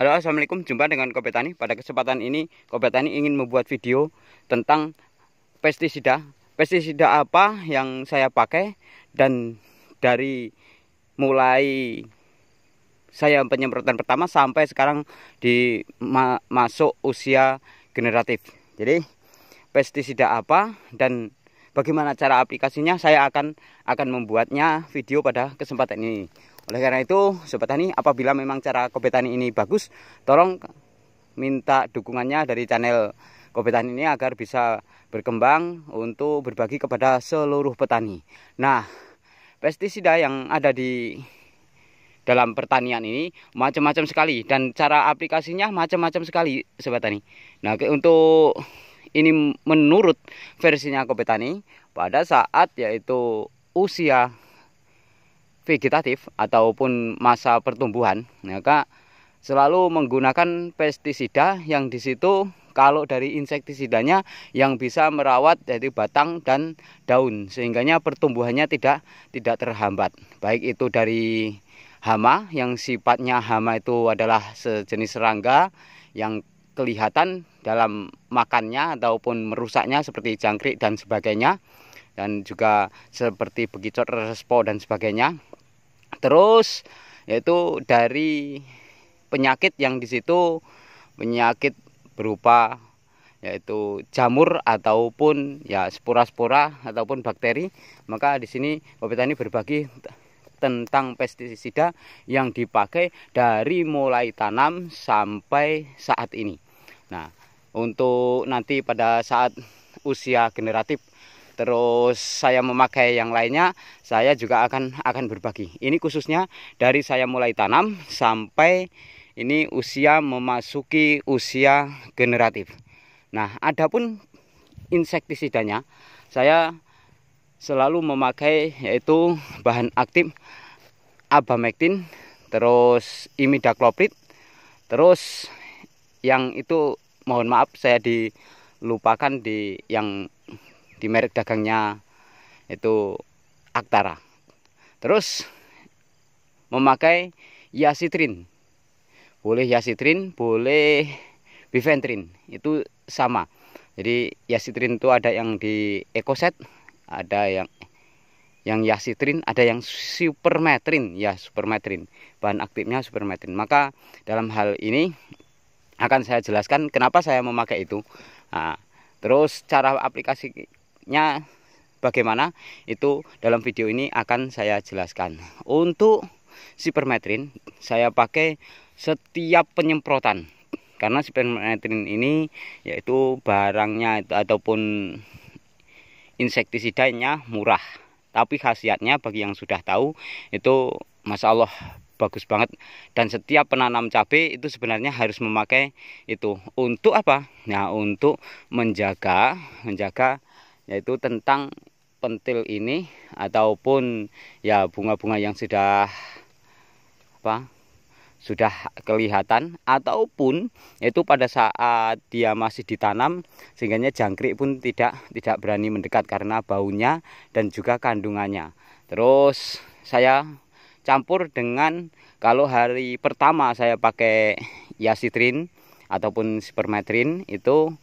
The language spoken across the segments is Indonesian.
Halo assalamualaikum jumpa dengan Kopetani. pada kesempatan ini Kopetani ingin membuat video tentang pestisida pestisida apa yang saya pakai dan dari mulai saya penyemprotan pertama sampai sekarang di ma masuk usia generatif jadi pestisida apa dan bagaimana cara aplikasinya saya akan akan membuatnya video pada kesempatan ini oleh karena itu, Sobat Tani, apabila memang cara kopi tani ini bagus, tolong minta dukungannya dari channel kopi tani ini agar bisa berkembang untuk berbagi kepada seluruh petani. Nah, pestisida yang ada di dalam pertanian ini macam-macam sekali dan cara aplikasinya macam-macam sekali Sobat Tani. Nah, untuk ini menurut versinya Kopetani pada saat yaitu usia vegetatif ataupun masa pertumbuhan, maka ya selalu menggunakan pestisida yang di situ kalau dari insektisidanya yang bisa merawat dari batang dan daun sehingganya pertumbuhannya tidak tidak terhambat. Baik itu dari hama yang sifatnya hama itu adalah sejenis serangga yang kelihatan dalam makannya ataupun merusaknya seperti jangkrik dan sebagainya dan juga seperti bekicot respo dan sebagainya terus yaitu dari penyakit yang di situ penyakit berupa yaitu jamur ataupun ya spora-spora ataupun bakteri maka di sini Bapak berbagi tentang pestisida yang dipakai dari mulai tanam sampai saat ini. Nah, untuk nanti pada saat usia generatif terus saya memakai yang lainnya, saya juga akan akan berbagi. Ini khususnya dari saya mulai tanam sampai ini usia memasuki usia generatif. Nah, adapun insektisidanya, saya selalu memakai yaitu bahan aktif abamectin, terus imidacloprid, terus yang itu mohon maaf saya dilupakan di yang di merek dagangnya itu Aktara. Terus memakai Yasitrin. Boleh Yasitrin, boleh Biventrin. Itu sama. Jadi Yasitrin itu ada yang di Ecoset, ada yang yang yasitrin, ada yang supermetrin, ya supermetrin. Bahan aktifnya supermetrin. Maka dalam hal ini akan saya jelaskan kenapa saya memakai itu. Nah, terus cara aplikasi prakteknya bagaimana itu dalam video ini akan saya jelaskan untuk sipermetrin saya pakai setiap penyemprotan karena sipermetrin ini yaitu barangnya ataupun insektisidanya murah tapi khasiatnya bagi yang sudah tahu itu Masya Allah bagus banget dan setiap penanam cabai itu sebenarnya harus memakai itu untuk apa? Nah untuk menjaga menjaga yaitu tentang pentil ini ataupun ya bunga-bunga yang sudah apa sudah kelihatan ataupun itu pada saat dia masih ditanam sehingga jangkrik pun tidak tidak berani mendekat karena baunya dan juga kandungannya. Terus saya campur dengan kalau hari pertama saya pakai yasitrin ataupun spermetrin itu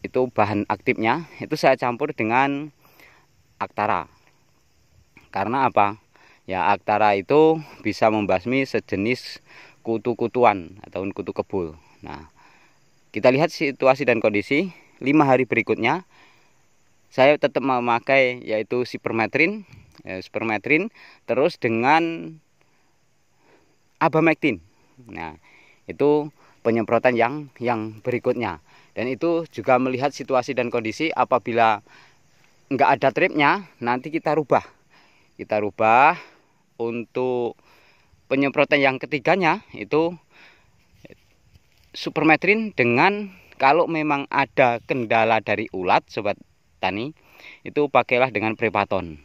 itu bahan aktifnya itu saya campur dengan aktara karena apa ya aktara itu bisa membasmi sejenis kutu-kutuan atau kutu kebul nah kita lihat situasi dan kondisi lima hari berikutnya saya tetap memakai yaitu sipermetrin ya, sipermetrin terus dengan abamectin nah itu penyemprotan yang yang berikutnya dan itu juga melihat situasi dan kondisi apabila nggak ada tripnya, nanti kita rubah. Kita rubah untuk penyemprotan yang ketiganya itu supermetrin dengan kalau memang ada kendala dari ulat sobat tani itu pakailah dengan prepaton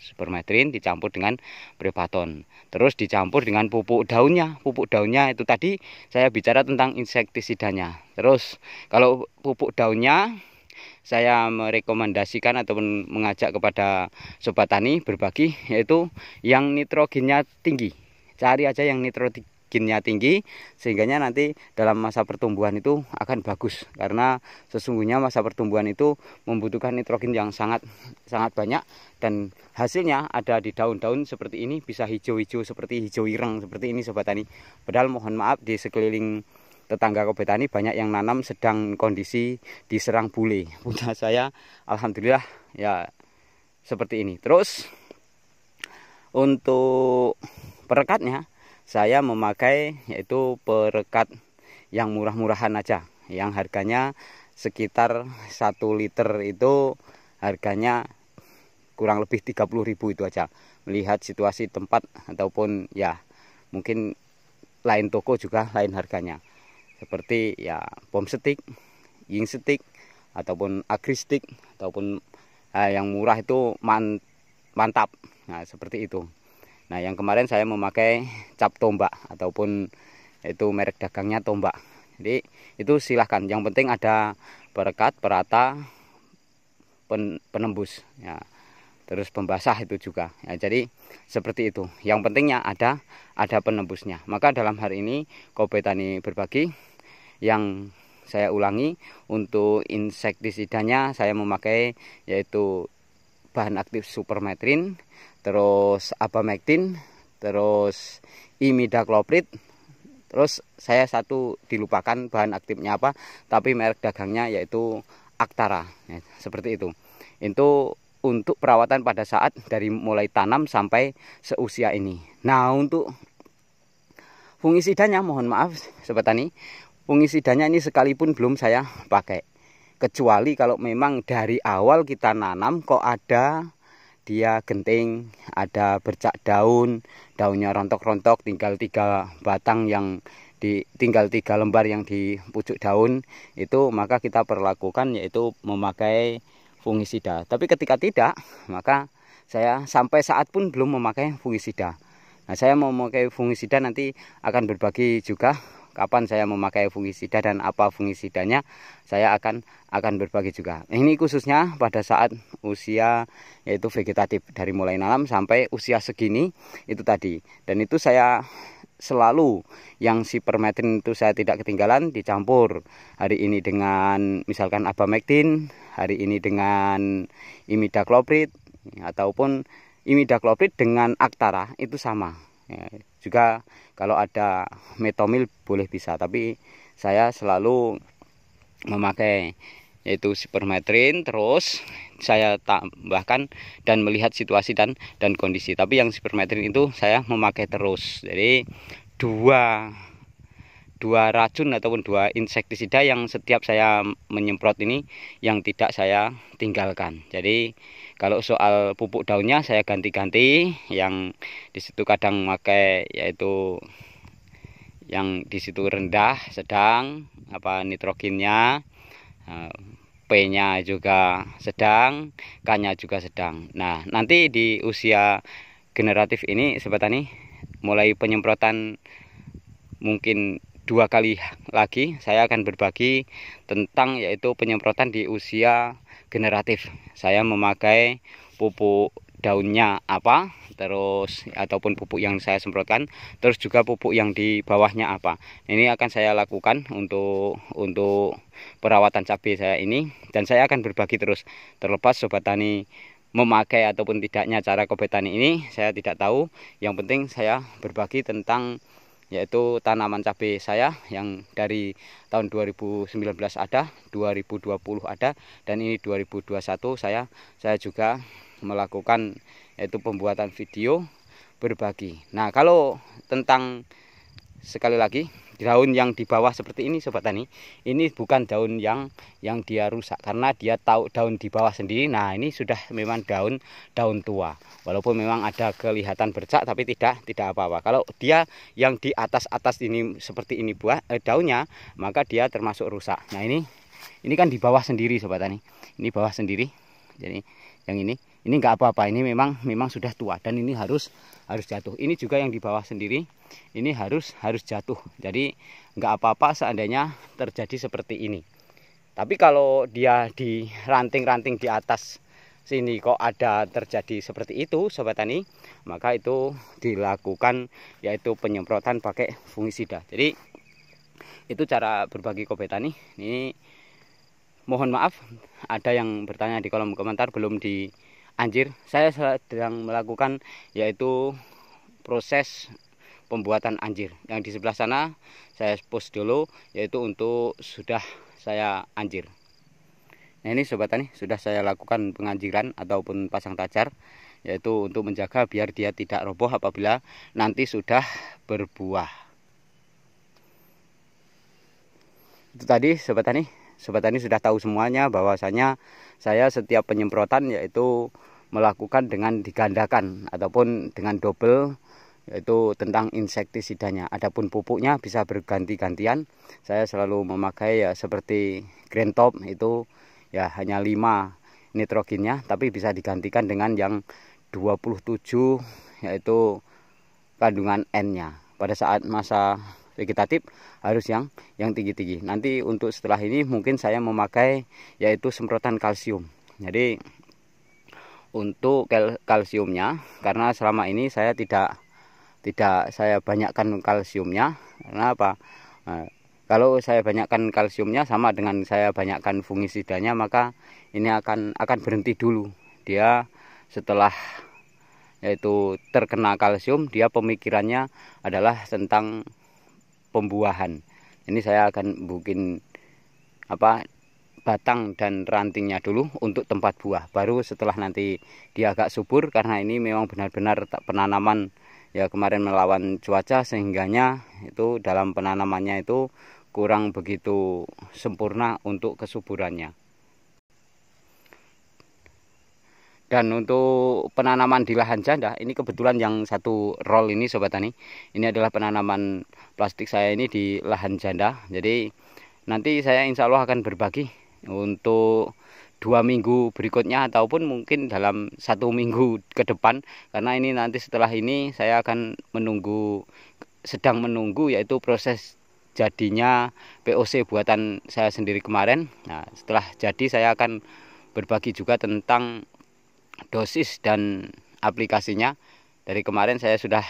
supermetrin dicampur dengan prepaton. Terus dicampur dengan pupuk daunnya. Pupuk daunnya itu tadi saya bicara tentang insektisidanya. Terus kalau pupuk daunnya saya merekomendasikan ataupun mengajak kepada sobat tani berbagi yaitu yang nitrogennya tinggi. Cari aja yang nitrogen ginnya tinggi sehingganya nanti dalam masa pertumbuhan itu akan bagus karena sesungguhnya masa pertumbuhan itu membutuhkan nitrogen yang sangat sangat banyak dan hasilnya ada di daun-daun seperti ini bisa hijau-hijau seperti hijau ireng seperti ini sobat tani padahal mohon maaf di sekeliling tetangga kopi tani banyak yang nanam sedang kondisi diserang bule punya saya alhamdulillah ya seperti ini terus untuk perekatnya saya memakai yaitu perekat yang murah-murahan aja yang harganya sekitar 1 liter itu harganya kurang lebih 30.000 itu aja melihat situasi tempat ataupun ya mungkin lain toko juga lain harganya seperti ya pom stick, ying stick ataupun akristik ataupun eh, yang murah itu man, mantap nah seperti itu Nah yang kemarin saya memakai cap tombak ataupun itu merek dagangnya tombak. Jadi itu silahkan. Yang penting ada berkat perata, pen, penembus. Ya. Terus pembasah itu juga. Ya, jadi seperti itu. Yang pentingnya ada ada penembusnya. Maka dalam hari ini Kobe Tani berbagi yang saya ulangi untuk insektisidanya saya memakai yaitu bahan aktif supermetrin, terus abamectin, terus imidacloprid, terus saya satu dilupakan bahan aktifnya apa, tapi merek dagangnya yaitu Aktara, ya, seperti itu. Itu untuk perawatan pada saat dari mulai tanam sampai seusia ini. Nah untuk fungisidanya mohon maaf sobat tani, fungisidanya ini sekalipun belum saya pakai kecuali kalau memang dari awal kita nanam kok ada dia genting ada bercak daun daunnya rontok-rontok tinggal tiga batang yang di tinggal tiga lembar yang di pucuk daun itu maka kita perlakukan yaitu memakai fungisida tapi ketika tidak maka saya sampai saat pun belum memakai fungisida nah saya mau memakai fungisida nanti akan berbagi juga kapan saya memakai fungisida dan apa fungisidanya saya akan akan berbagi juga ini khususnya pada saat usia yaitu vegetatif dari mulai nanam sampai usia segini itu tadi dan itu saya selalu yang si permetin itu saya tidak ketinggalan dicampur hari ini dengan misalkan abamectin hari ini dengan imidacloprid ataupun imidacloprid dengan aktara itu sama ya juga kalau ada metomil boleh bisa tapi saya selalu memakai yaitu supermetrin terus saya tambahkan dan melihat situasi dan dan kondisi tapi yang supermetrin itu saya memakai terus jadi dua dua racun ataupun dua insektisida yang setiap saya menyemprot ini yang tidak saya tinggalkan. Jadi kalau soal pupuk daunnya saya ganti-ganti yang di situ kadang pakai yaitu yang di situ rendah sedang apa nitrogennya eh, P-nya juga sedang, K-nya juga sedang. Nah, nanti di usia generatif ini sobat mulai penyemprotan mungkin dua kali lagi saya akan berbagi tentang yaitu penyemprotan di usia generatif. Saya memakai pupuk daunnya apa, terus ataupun pupuk yang saya semprotkan, terus juga pupuk yang di bawahnya apa. Ini akan saya lakukan untuk untuk perawatan cabai saya ini dan saya akan berbagi terus terlepas sobat tani memakai ataupun tidaknya cara kopetani ini saya tidak tahu. Yang penting saya berbagi tentang yaitu tanaman cabai saya yang dari tahun 2019 ada, 2020 ada dan ini 2021 saya saya juga melakukan yaitu pembuatan video berbagi. Nah, kalau tentang sekali lagi daun yang di bawah seperti ini sobat tani ini bukan daun yang yang dia rusak karena dia tahu daun di bawah sendiri nah ini sudah memang daun daun tua walaupun memang ada kelihatan bercak tapi tidak tidak apa-apa kalau dia yang di atas-atas ini seperti ini buah eh, daunnya maka dia termasuk rusak nah ini ini kan di bawah sendiri sobat tani ini bawah sendiri jadi yang ini ini nggak apa-apa ini memang memang sudah tua dan ini harus harus jatuh ini juga yang di bawah sendiri ini harus harus jatuh jadi nggak apa-apa seandainya terjadi seperti ini tapi kalau dia di ranting-ranting di atas sini kok ada terjadi seperti itu sobat tani maka itu dilakukan yaitu penyemprotan pakai fungisida jadi itu cara berbagi kobe tani ini mohon maaf ada yang bertanya di kolom komentar belum di anjir saya sedang melakukan yaitu proses pembuatan anjir yang di sebelah sana saya post dulu yaitu untuk sudah saya anjir nah ini sobat tani sudah saya lakukan penganjiran ataupun pasang tajar yaitu untuk menjaga biar dia tidak roboh apabila nanti sudah berbuah itu tadi sobat tani sobat tani sudah tahu semuanya bahwasanya saya setiap penyemprotan yaitu melakukan dengan digandakan ataupun dengan double yaitu tentang insektisidanya. Adapun pupuknya bisa berganti-gantian. Saya selalu memakai ya seperti green top itu ya hanya 5 nitrogennya tapi bisa digantikan dengan yang 27 yaitu kandungan N-nya. Pada saat masa vegetatif harus yang yang tinggi-tinggi. Nanti untuk setelah ini mungkin saya memakai yaitu semprotan kalsium. Jadi untuk kalsiumnya karena selama ini saya tidak tidak saya banyakkan kalsiumnya karena apa? Nah, kalau saya banyakkan kalsiumnya sama dengan saya banyakkan fungisidanya maka ini akan akan berhenti dulu dia setelah yaitu terkena kalsium dia pemikirannya adalah tentang pembuahan ini saya akan bikin apa batang dan rantingnya dulu untuk tempat buah baru setelah nanti dia agak subur karena ini memang benar-benar penanaman ya kemarin melawan cuaca sehingganya itu dalam penanamannya itu kurang begitu sempurna untuk kesuburannya Dan untuk penanaman di lahan janda, ini kebetulan yang satu roll ini sobat tani, ini adalah penanaman plastik saya ini di lahan janda. Jadi nanti saya insya Allah akan berbagi untuk dua minggu berikutnya ataupun mungkin dalam satu minggu ke depan karena ini nanti setelah ini saya akan menunggu sedang menunggu yaitu proses jadinya POC buatan saya sendiri kemarin. Nah, setelah jadi saya akan berbagi juga tentang dosis dan aplikasinya dari kemarin saya sudah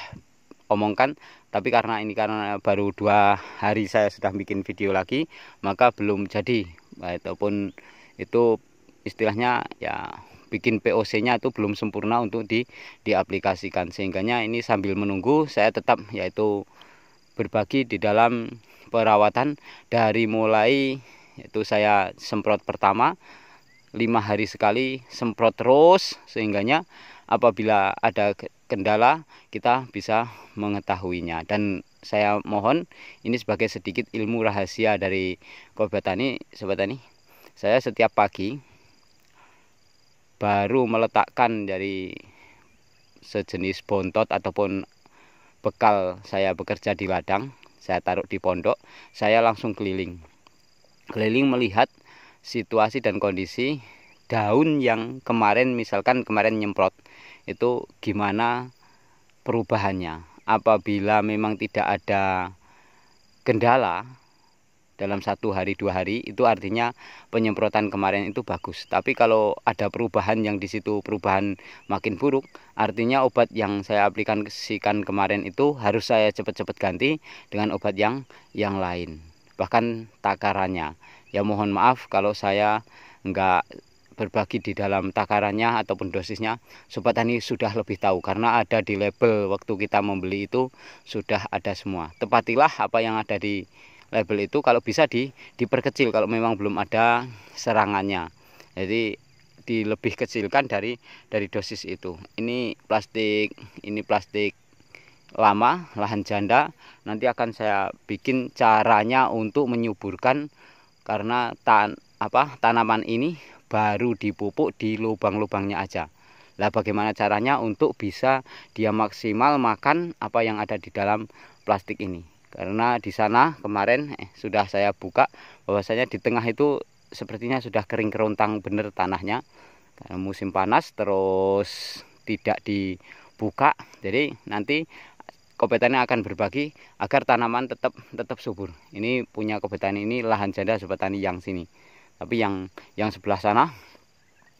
omongkan tapi karena ini karena baru dua hari saya sudah bikin video lagi maka belum jadi ataupun itu istilahnya ya bikin POC-nya itu belum sempurna untuk di diaplikasikan sehingganya ini sambil menunggu saya tetap yaitu berbagi di dalam perawatan dari mulai itu saya semprot pertama lima hari sekali semprot terus sehingganya apabila ada kendala kita bisa mengetahuinya dan saya mohon ini sebagai sedikit ilmu rahasia dari tani sobat tani saya setiap pagi baru meletakkan dari sejenis bontot ataupun bekal saya bekerja di ladang saya taruh di pondok saya langsung keliling keliling melihat situasi dan kondisi daun yang kemarin misalkan kemarin nyemprot itu gimana perubahannya apabila memang tidak ada kendala dalam satu hari dua hari itu artinya penyemprotan kemarin itu bagus tapi kalau ada perubahan yang di situ perubahan makin buruk artinya obat yang saya aplikasikan kemarin itu harus saya cepat-cepat ganti dengan obat yang yang lain bahkan takarannya ya mohon maaf kalau saya nggak berbagi di dalam takarannya ataupun dosisnya sobat tani sudah lebih tahu karena ada di label waktu kita membeli itu sudah ada semua tepatilah apa yang ada di label itu kalau bisa di diperkecil kalau memang belum ada serangannya jadi dilebih kecilkan dari dari dosis itu ini plastik ini plastik lama lahan janda nanti akan saya bikin caranya untuk menyuburkan karena tan apa tanaman ini baru dipupuk di lubang-lubangnya aja lah bagaimana caranya untuk bisa dia maksimal makan apa yang ada di dalam plastik ini karena di sana kemarin eh, sudah saya buka bahwasanya di tengah itu sepertinya sudah kering kerontang bener tanahnya karena musim panas terus tidak dibuka jadi nanti Kopetani akan berbagi agar tanaman tetap tetap subur. Ini punya kopetani ini lahan janda sobat tani yang sini. Tapi yang yang sebelah sana,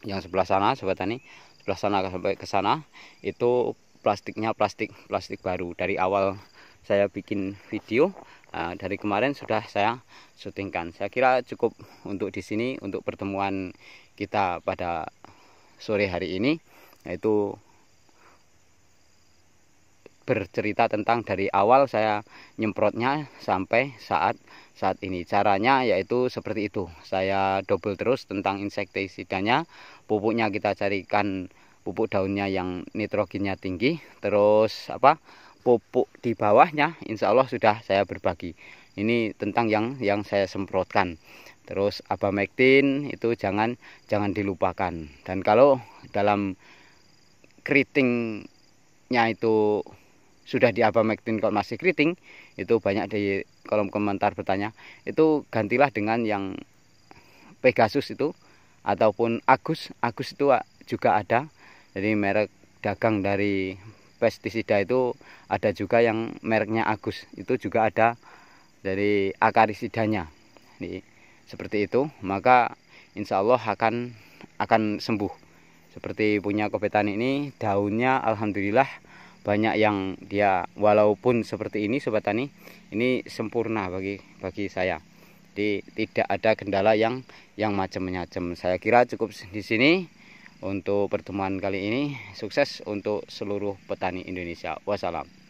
yang sebelah sana sobat tani, sebelah sana sampai ke sana itu plastiknya plastik plastik baru dari awal saya bikin video eh, dari kemarin sudah saya syutingkan saya kira cukup untuk di sini untuk pertemuan kita pada sore hari ini yaitu bercerita tentang dari awal saya nyemprotnya sampai saat saat ini. Caranya yaitu seperti itu. Saya double terus tentang insektisidanya. Pupuknya kita carikan pupuk daunnya yang nitrogennya tinggi. Terus apa? Pupuk di bawahnya insya Allah sudah saya berbagi. Ini tentang yang yang saya semprotkan. Terus abamectin itu jangan jangan dilupakan. Dan kalau dalam keritingnya itu sudah di abamectin kalau masih keriting itu banyak di kolom komentar bertanya itu gantilah dengan yang Pegasus itu ataupun Agus Agus itu ah, juga ada jadi merek dagang dari pestisida itu ada juga yang mereknya Agus itu juga ada dari akarisidanya nih seperti itu maka insya Allah akan akan sembuh seperti punya kopetan ini daunnya alhamdulillah banyak yang dia walaupun seperti ini sobat tani ini sempurna bagi bagi saya jadi tidak ada kendala yang yang macam-macam saya kira cukup di sini untuk pertemuan kali ini sukses untuk seluruh petani Indonesia wassalam